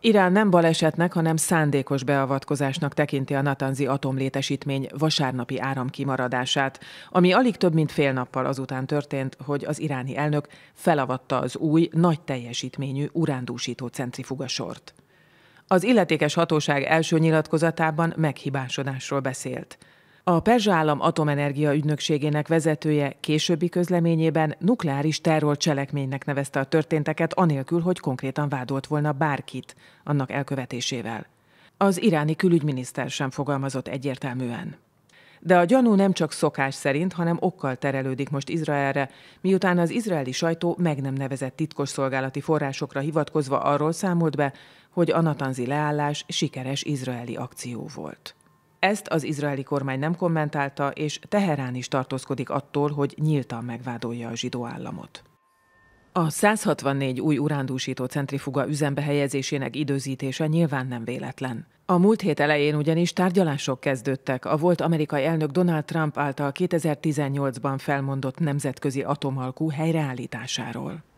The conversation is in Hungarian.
Irán nem balesetnek, hanem szándékos beavatkozásnak tekinti a Natanzi atomlétesítmény vasárnapi áramkimaradását, ami alig több mint fél nappal azután történt, hogy az iráni elnök felavatta az új, nagy teljesítményű urándúsító centrifugasort. Az illetékes hatóság első nyilatkozatában meghibásodásról beszélt – a Perzsa állam atomenergia ügynökségének vezetője későbbi közleményében nukleáris cselekménynek nevezte a történteket, anélkül, hogy konkrétan vádolt volna bárkit annak elkövetésével. Az iráni külügyminiszter sem fogalmazott egyértelműen. De a gyanú nem csak szokás szerint, hanem okkal terelődik most Izraelre, miután az izraeli sajtó meg nem nevezett titkosszolgálati forrásokra hivatkozva arról számolt be, hogy a natanzi leállás sikeres izraeli akció volt. Ezt az izraeli kormány nem kommentálta, és Teherán is tartózkodik attól, hogy nyíltan megvádolja a zsidó államot. A 164 új urándúsító centrifuga üzembe helyezésének időzítése nyilván nem véletlen. A múlt hét elején ugyanis tárgyalások kezdődtek a volt amerikai elnök Donald Trump által 2018-ban felmondott nemzetközi atomalkú helyreállításáról.